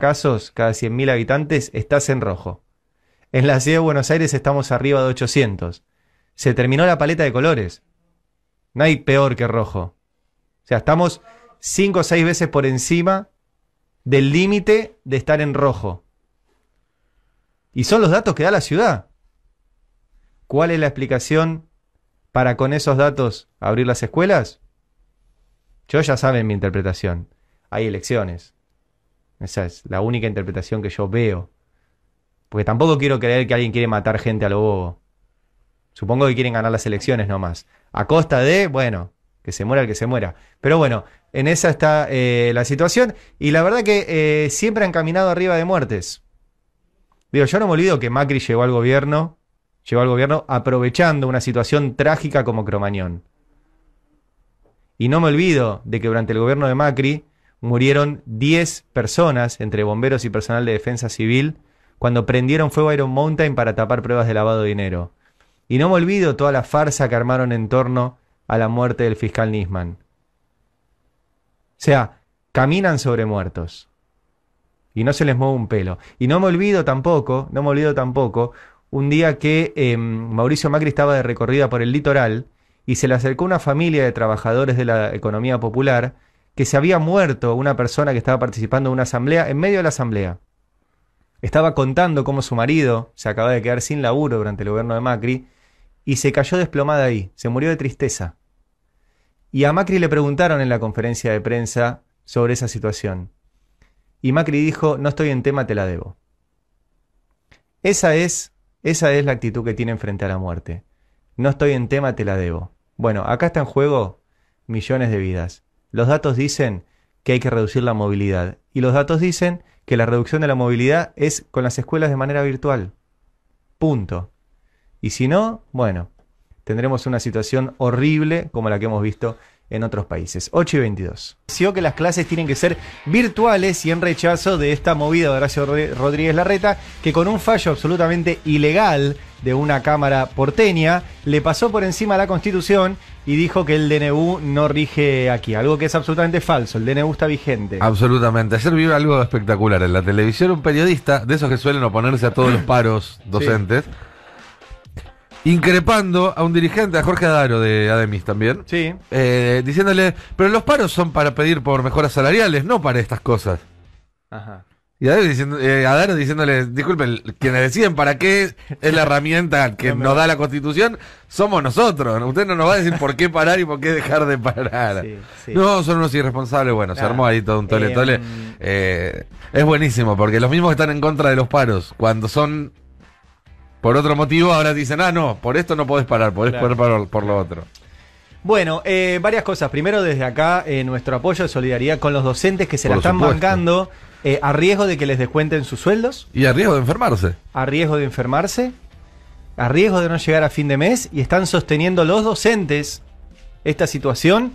casos cada 100.000 habitantes estás en rojo. En la ciudad de Buenos Aires estamos arriba de 800. Se terminó la paleta de colores. No hay peor que rojo. O sea, estamos 5 o 6 veces por encima del límite de estar en rojo. Y son los datos que da la ciudad. ¿Cuál es la explicación para con esos datos abrir las escuelas? Yo ya saben mi interpretación. Hay elecciones. Esa es la única interpretación que yo veo. Porque tampoco quiero creer que alguien quiere matar gente a lo bobo. Supongo que quieren ganar las elecciones nomás. A costa de, bueno, que se muera el que se muera. Pero bueno, en esa está eh, la situación. Y la verdad que eh, siempre han caminado arriba de muertes. Digo, yo no me olvido que Macri llegó al gobierno, llegó al gobierno aprovechando una situación trágica como Cromañón. Y no me olvido de que durante el gobierno de Macri murieron 10 personas entre bomberos y personal de defensa civil cuando prendieron fuego a Iron Mountain para tapar pruebas de lavado de dinero. Y no me olvido toda la farsa que armaron en torno a la muerte del fiscal Nisman. O sea, caminan sobre muertos. Y no se les mueve un pelo. Y no me olvido tampoco, no me olvido tampoco, un día que em, Mauricio Macri estaba de recorrida por el litoral y se le acercó una familia de trabajadores de la economía popular que se había muerto una persona que estaba participando en una asamblea en medio de la asamblea. Estaba contando cómo su marido se acaba de quedar sin laburo durante el gobierno de Macri y se cayó desplomada ahí, se murió de tristeza. Y a Macri le preguntaron en la conferencia de prensa sobre esa situación. Y Macri dijo, no estoy en tema, te la debo. Esa es, esa es la actitud que tienen frente a la muerte. No estoy en tema, te la debo. Bueno, acá está en juego millones de vidas. Los datos dicen que hay que reducir la movilidad y los datos dicen que la reducción de la movilidad es con las escuelas de manera virtual. Punto. Y si no, bueno, tendremos una situación horrible como la que hemos visto en otros países. 8 y 22. que las clases tienen que ser virtuales y en rechazo de esta movida de Horacio Rodríguez Larreta, que con un fallo absolutamente ilegal de una cámara porteña, le pasó por encima la Constitución y dijo que el DNU no rige aquí, algo que es absolutamente falso, el DNU está vigente. Absolutamente. Ayer vi algo espectacular en la televisión, un periodista, de esos que suelen oponerse a todos los paros docentes, increpando a un dirigente, a Jorge Adaro de Ademis también. Sí. Eh, diciéndole, pero los paros son para pedir por mejoras salariales, no para estas cosas. Ajá. Y Adaro, eh, Adaro diciéndole, disculpen, quienes deciden para qué es la herramienta que nos da la Constitución, somos nosotros. Usted no nos va a decir por qué parar y por qué dejar de parar. No, son unos irresponsables. Bueno, se armó ahí todo un tole-tole. Em. Eh, es buenísimo, porque los mismos que están en contra de los paros, cuando son por otro motivo, ahora dicen, ah, no, por esto no podés parar, podés parar por, lo otro. Bueno, eh, varias cosas. Primero, desde acá, eh, nuestro apoyo de solidaridad con los docentes que se la están mancando bancando eh, a riesgo de que les descuenten sus sueldos. Y a riesgo de enfermarse. A riesgo de enfermarse, a riesgo de no llegar a fin de mes, y están sosteniendo los docentes esta situación,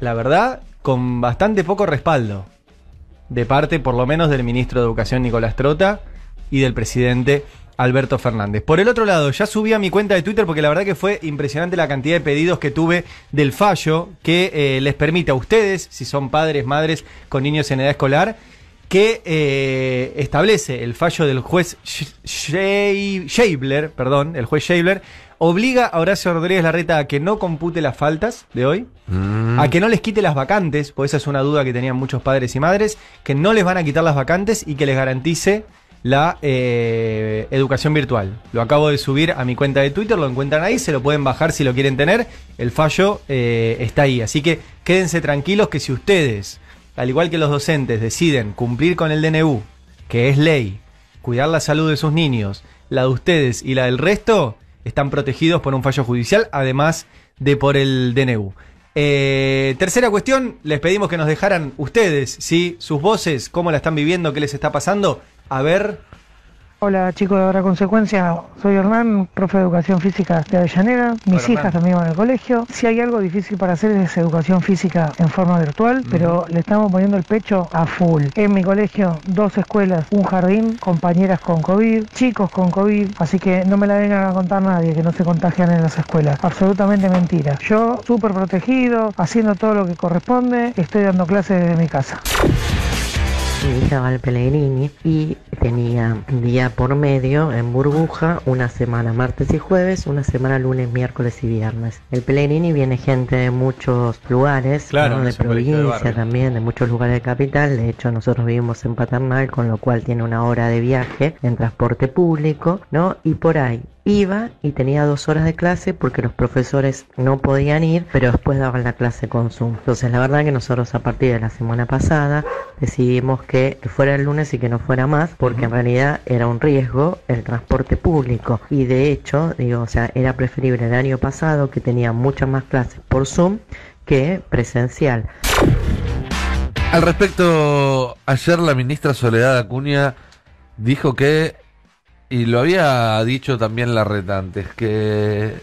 la verdad, con bastante poco respaldo. De parte, por lo menos, del ministro de Educación Nicolás Trota y del presidente Alberto Fernández. Por el otro lado, ya subí a mi cuenta de Twitter porque la verdad que fue impresionante la cantidad de pedidos que tuve del fallo que eh, les permite a ustedes, si son padres, madres con niños en edad escolar, que eh, establece el fallo del juez Schaebler, perdón, el juez obliga a Horacio Rodríguez Larreta a que no compute las faltas de hoy, mm. a que no les quite las vacantes, porque esa es una duda que tenían muchos padres y madres, que no les van a quitar las vacantes y que les garantice la eh, educación virtual. Lo acabo de subir a mi cuenta de Twitter, lo encuentran ahí, se lo pueden bajar si lo quieren tener. El fallo eh, está ahí. Así que quédense tranquilos que si ustedes, al igual que los docentes, deciden cumplir con el DNU, que es ley, cuidar la salud de sus niños, la de ustedes y la del resto, están protegidos por un fallo judicial, además de por el DNU. Eh, tercera cuestión, les pedimos que nos dejaran ustedes, Sus voces, cómo la están viviendo, qué les está pasando a ver. Hola chicos de ahora Consecuencia, soy Hernán, profe de Educación Física de Avellaneda, mis hijas también van al colegio. Si hay algo difícil para hacer es educación física en forma virtual, pero le estamos poniendo el pecho a full. En mi colegio, dos escuelas, un jardín, compañeras con COVID, chicos con COVID, así que no me la vengan a contar nadie que no se contagian en las escuelas. Absolutamente mentira. Yo súper protegido, haciendo todo lo que corresponde, estoy dando clases desde mi casa va el Pellegrini y tenía día por medio en burbuja, una semana martes y jueves, una semana lunes, miércoles y viernes. El Pellegrini viene gente de muchos lugares, claro, de provincia también, de muchos lugares de capital. De hecho, nosotros vivimos en Paternal, con lo cual tiene una hora de viaje en transporte público, ¿no? Y por ahí, Iba y tenía dos horas de clase porque los profesores no podían ir, pero después daban la clase con Zoom. Entonces la verdad que nosotros a partir de la semana pasada decidimos que fuera el lunes y que no fuera más, porque en realidad era un riesgo el transporte público. Y de hecho, digo, o sea, era preferible el año pasado que tenía muchas más clases por Zoom que presencial. Al respecto, ayer la ministra Soledad Acuña dijo que y lo había dicho también la antes, que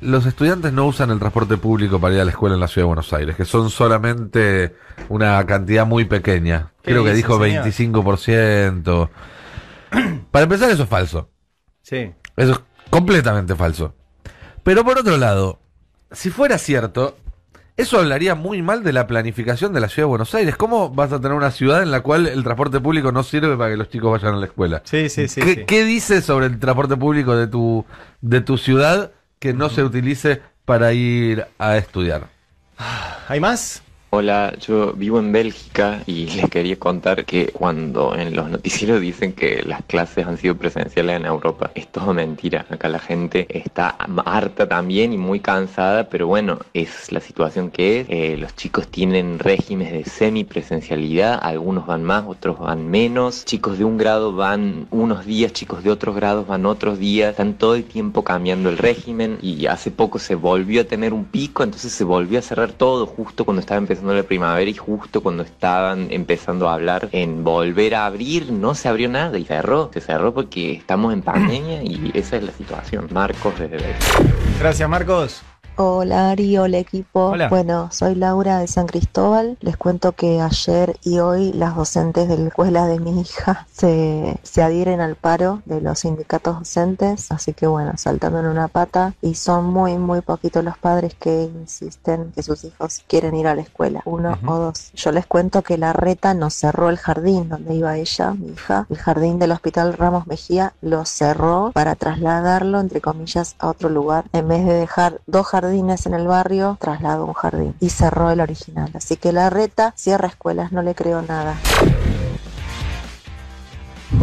los estudiantes no usan el transporte público para ir a la escuela en la ciudad de Buenos Aires, que son solamente una cantidad muy pequeña. Creo que dijo 25%. para empezar, eso es falso. Sí. Eso es completamente falso. Pero por otro lado, si fuera cierto, eso hablaría muy mal de la planificación de la ciudad de Buenos Aires. ¿Cómo vas a tener una ciudad en la cual el transporte público no sirve para que los chicos vayan a la escuela? Sí, sí, sí. ¿Qué, dices dice sobre el transporte público de tu, de tu ciudad que no se utilice para ir a estudiar? ¿Hay más? Hola, yo vivo en Bélgica y les quería contar que cuando en los noticieros dicen que las clases han sido presenciales en Europa, es todo mentira. Acá la gente está harta también y muy cansada, pero bueno, es la situación que es. Eh, los chicos tienen regímenes de semipresencialidad, algunos van más, otros van menos. Chicos de un grado van unos días, chicos de otros grados van otros días. Están todo el tiempo cambiando el régimen y hace poco se volvió a tener un pico, entonces se volvió a cerrar todo justo cuando estaba empezando la primavera y justo cuando estaban empezando a hablar en volver a abrir, no se abrió nada y cerró. Se cerró porque estamos en pandemia y esa es la situación. Marcos desde Gracias, Marcos. Hola Ari, hola equipo. Bueno, soy Laura de San Cristóbal. Les cuento que ayer y hoy las docentes de la escuela de mi hija se, adhieren al paro de los sindicatos docentes, así que bueno, saltando en una pata y son muy, muy poquitos los padres que insisten que sus hijos quieren ir a la escuela, uno o dos. Yo les cuento que la reta nos cerró el jardín donde iba ella, mi hija. El jardín del Hospital Ramos Mejía lo cerró para trasladarlo, entre comillas, a otro lugar, en vez de dejar dos jardines en el barrio, trasladó un jardín y cerró el original. Así que la reta cierra escuelas, no le creo nada.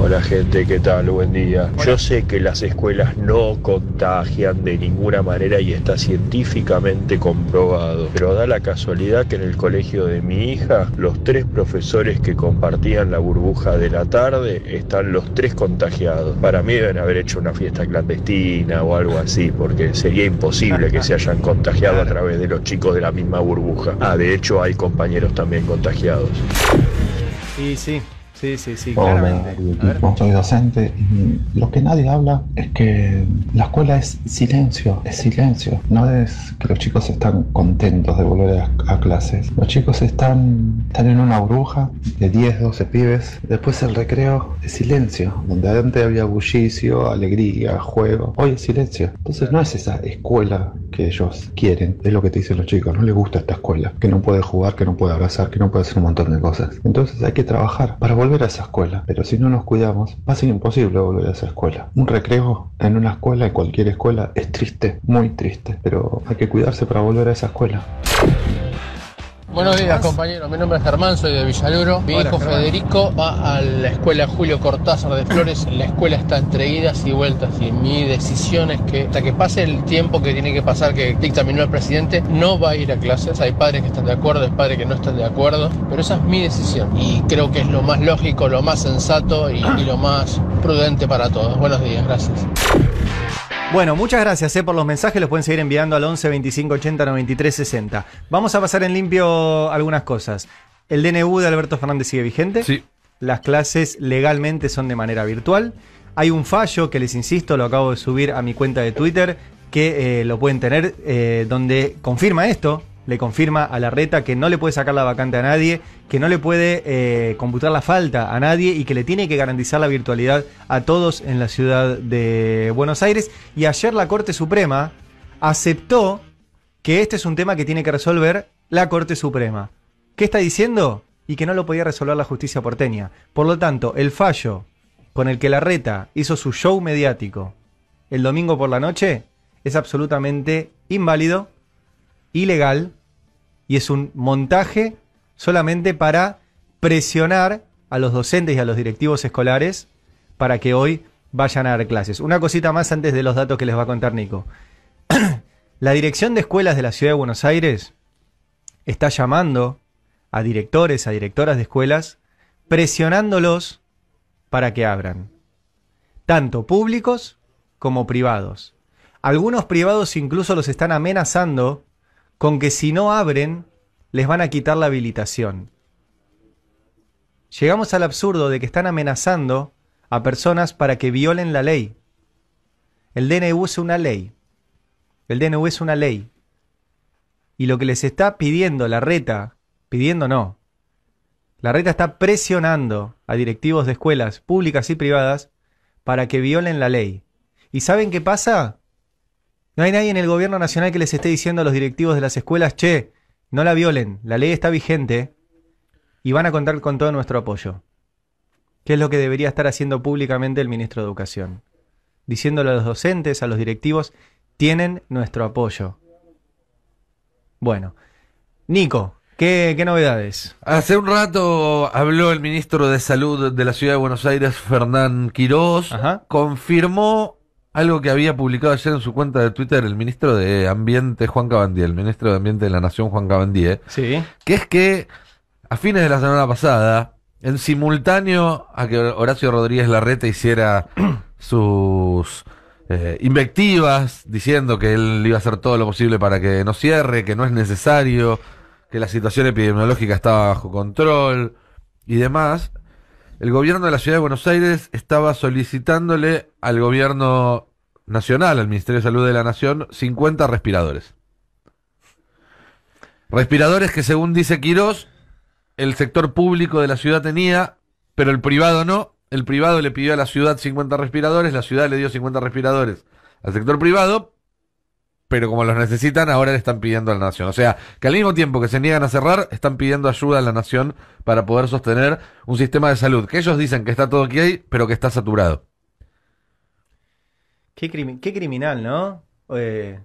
Hola gente, ¿qué tal? Buen día. Yo sé que las escuelas no contagian de ninguna manera y está científicamente comprobado, pero da la casualidad que en el colegio de mi hija, los tres profesores que compartían la burbuja de la tarde están los tres contagiados. Para mí deben haber hecho una fiesta clandestina o algo así, porque sería imposible que se hayan contagiado a través de los chicos de la misma burbuja. Ah, de hecho hay compañeros también contagiados. Y sí, Sí, sí, sí. claramente. Soy docente y lo que nadie habla es que la escuela es silencio, es silencio. No es que los chicos están contentos de volver a, clases. Los chicos están, están en una bruja de 10, 12 pibes. Después el recreo es silencio, donde antes había bullicio, alegría, juego. Hoy es silencio. Entonces no es esa escuela que ellos quieren. Es lo que te dicen los chicos. No les gusta esta escuela. Que no puede jugar, que no puede abrazar, que no puede hacer un montón de cosas. Entonces hay que trabajar para volver volver a esa escuela, pero si no nos cuidamos, va a ser imposible volver a esa escuela. Un recreo en una escuela, en cualquier escuela, es triste, muy triste, pero hay que cuidarse para volver a esa escuela. Buenos días, compañeros. Mi nombre es Germán, soy de Villaluro. Mi hijo Federico va a la escuela Julio Cortázar de Flores. La escuela está entre idas y vueltas y mi decisión es que hasta que pase el tiempo que tiene que pasar, que dictaminó el presidente, no va a ir a clases. Hay padres que están de acuerdo, hay padres que no están de acuerdo, pero esa es mi decisión y creo que es lo más lógico, lo más sensato y lo más prudente para todos. Buenos días, gracias. Bueno, muchas gracias eh, por los mensajes. Los pueden seguir enviando al 11 25 80 93 60. Vamos a pasar en limpio algunas cosas. El DNU de Alberto Fernández sigue vigente. Sí. Las clases legalmente son de manera virtual. Hay un fallo que les insisto, lo acabo de subir a mi cuenta de Twitter, que eh, lo pueden tener, eh, donde confirma esto, le confirma a la Reta que no le puede sacar la vacante a nadie, que no le puede eh, computar la falta a nadie y que le tiene que garantizar la virtualidad a todos en la ciudad de Buenos Aires. Y ayer la Corte Suprema aceptó que este es un tema que tiene que resolver la Corte Suprema. ¿Qué está diciendo? Y que no lo podía resolver la justicia porteña. Por lo tanto, el fallo con el que la Reta hizo su show mediático el domingo por la noche es absolutamente inválido ilegal y es un montaje solamente para presionar a los docentes y a los directivos escolares para que hoy vayan a dar clases. Una cosita más antes de los datos que les va a contar Nico. la Dirección de Escuelas de la Ciudad de Buenos Aires está llamando a directores, a directoras de escuelas, presionándolos para que abran, tanto públicos como privados. Algunos privados incluso los están amenazando con que si no abren, les van a quitar la habilitación. Llegamos al absurdo de que están amenazando a personas para que violen la ley. El DNU es una ley. El DNU es una ley. Y lo que les está pidiendo la reta, pidiendo no. La reta está presionando a directivos de escuelas públicas y privadas para que violen la ley. ¿Y saben qué pasa? No hay nadie en el gobierno nacional que les esté diciendo a los directivos de las escuelas, che, no la violen, la ley está vigente y van a contar con todo nuestro apoyo. ¿Qué es lo que debería estar haciendo públicamente el ministro de Educación? Diciéndole a los docentes, a los directivos, tienen nuestro apoyo. Bueno, Nico, ¿Qué, novedades? Hace un rato habló el ministro de Salud de la Ciudad de Buenos Aires, Fernán Quirós, confirmó algo que había publicado ayer en su cuenta de Twitter el ministro de Ambiente Juan Cabandier, el ministro de Ambiente de la Nación Juan Cabandier, sí. que es que a fines de la semana pasada, en simultáneo a que Horacio Rodríguez Larreta hiciera sus eh, invectivas diciendo que él iba a hacer todo lo posible para que no cierre, que no es necesario, que la situación epidemiológica estaba bajo control y demás, el gobierno de la ciudad de Buenos Aires estaba solicitándole al gobierno nacional, al Ministerio de Salud de la Nación, 50 respiradores. Respiradores que según dice Quirós, el sector público de la ciudad tenía, pero el privado no. El privado le pidió a la ciudad 50 respiradores, la ciudad le dio 50 respiradores al sector privado, pero como los necesitan, ahora le están pidiendo a la nación. O sea, que al mismo tiempo que se niegan a cerrar, están pidiendo ayuda a la nación para poder sostener un sistema de salud que ellos dicen que está todo aquí, pero que está saturado. Qué, criminal, ¿no? Eh,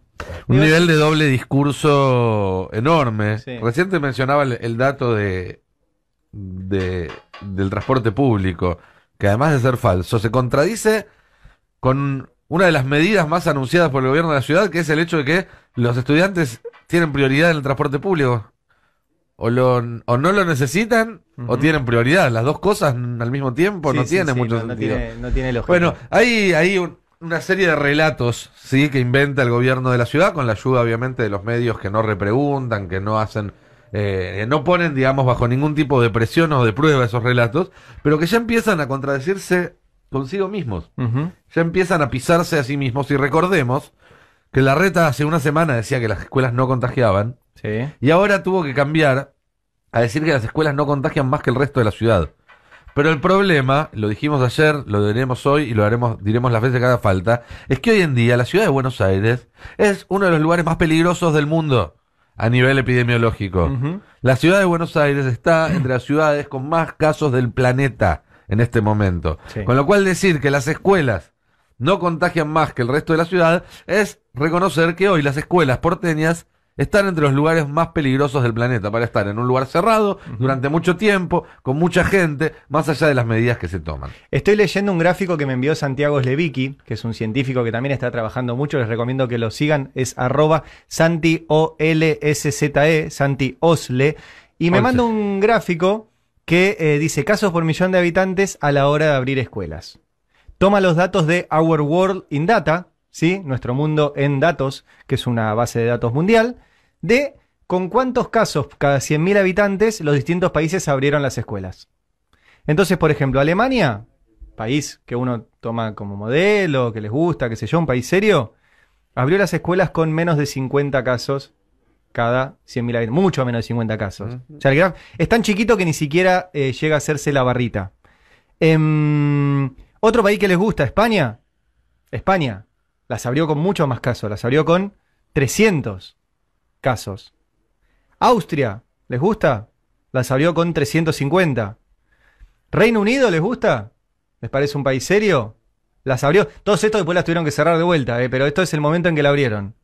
un nivel de doble discurso enorme. Reciente mencionaba el, dato del transporte público, que además de ser falso, se contradice con una de las medidas más anunciadas por el gobierno de la ciudad, que es el hecho de que los estudiantes tienen prioridad en el transporte público. O, no lo necesitan o tienen prioridad. Las dos cosas al mismo tiempo no tiene mucho sentido. No tiene, Bueno, hay, hay una serie de relatos sí que inventa el gobierno de la ciudad con la ayuda obviamente de los medios que no repreguntan, que no hacen... Eh, no ponen, digamos, bajo ningún tipo de presión o de prueba esos relatos, pero que ya empiezan a contradecirse consigo mismos. Ya empiezan a pisarse a sí mismos. Y recordemos que la reta hace una semana decía que las escuelas no contagiaban. Y ahora tuvo que cambiar a decir que las escuelas no contagian más que el resto de la ciudad. Pero el problema, lo dijimos ayer, lo diremos hoy y lo haremos, diremos las veces que haga falta, es que hoy en día la ciudad de Buenos Aires es uno de los lugares más peligrosos del mundo a nivel epidemiológico. La ciudad de Buenos Aires está entre las ciudades con más casos del planeta en este momento. Con lo cual decir que las escuelas no contagian más que el resto de la ciudad es reconocer que hoy las escuelas porteñas están entre los lugares más peligrosos del planeta para estar en un lugar cerrado durante mucho tiempo, con mucha gente, más allá de las medidas que se toman. Estoy leyendo un gráfico que me envió Santiago Slevicki, que es un científico que también está trabajando mucho, les recomiendo que lo sigan, es arroba Santi O e, Santi Osle, y me manda un gráfico que eh, dice casos por millón de habitantes a la hora de abrir escuelas. Toma los datos de Our World in Data, ¿sí? nuestro mundo en datos, que es una base de datos mundial, de con cuántos casos cada 100.000 habitantes los distintos países abrieron las escuelas. Entonces, por ejemplo, Alemania, país que uno toma como modelo, que les gusta, qué sé yo, un país serio, abrió las escuelas con menos de 50 casos cada 100.000 mucho menos de 50 casos. es tan chiquito que ni siquiera eh, llega a hacerse la barrita. Em, otro país que les gusta, España. España las abrió con mucho más casos, las abrió con 300 casos. Austria, ¿les gusta? Las abrió con 350. Reino Unido, ¿les gusta? ¿Les parece un país serio? Las abrió. Todos estos después las tuvieron que cerrar de vuelta, eh, pero esto es el momento en que la abrieron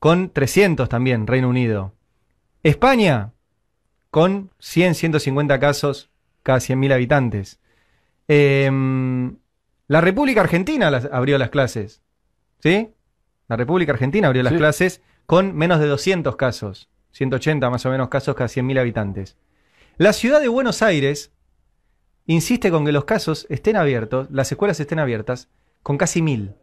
con 300 también, Reino Unido. España, con 100, 150 casos, cada 100.000 habitantes. Em, la República Argentina abrió las clases, ¿sí? La República Argentina abrió las clases con menos de 200 casos, 180 más o menos casos, cada 100.000 habitantes. La ciudad de Buenos Aires insiste con que los casos estén abiertos, las escuelas estén abiertas, con casi 1.000.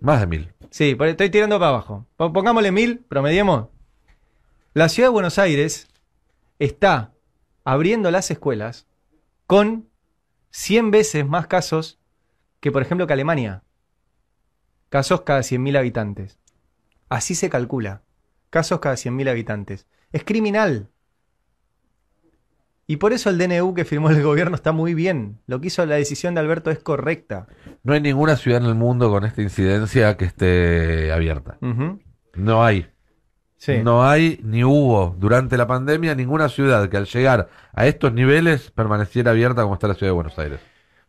Más de mil. Sí, estoy tirando para abajo. Pongámosle mil, promediemos. La ciudad de Buenos Aires está abriendo las escuelas con 100 veces más casos que, por ejemplo, que Alemania. Casos cada 100.000 habitantes. Así se calcula. Casos cada 100.000 habitantes. Es criminal. Y por eso el DNU que firmó el gobierno está muy bien. Lo que hizo la decisión de Alberto es correcta. No hay ninguna ciudad en el mundo con esta incidencia que esté abierta. No hay. No hay ni hubo durante la pandemia ninguna ciudad que al llegar a estos niveles permaneciera abierta como está la ciudad de Buenos Aires.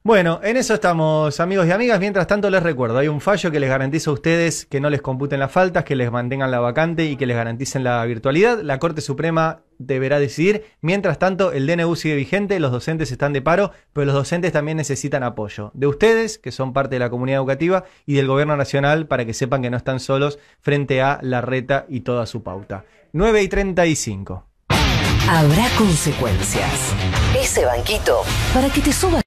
Bueno, en eso estamos, amigos y amigas. Mientras tanto, les recuerdo, hay un fallo que les garantiza a ustedes que no les computen las faltas, que les mantengan la vacante y que les garanticen la virtualidad. La Corte Suprema deberá decidir. Mientras tanto, el DNU sigue vigente, los docentes están de paro, pero los docentes también necesitan apoyo de ustedes, que son parte de la comunidad educativa, y del Gobierno Nacional para que sepan que no están solos frente a la reta y toda su pauta. 9 y 35. Habrá consecuencias. Ese banquito, para que te subas.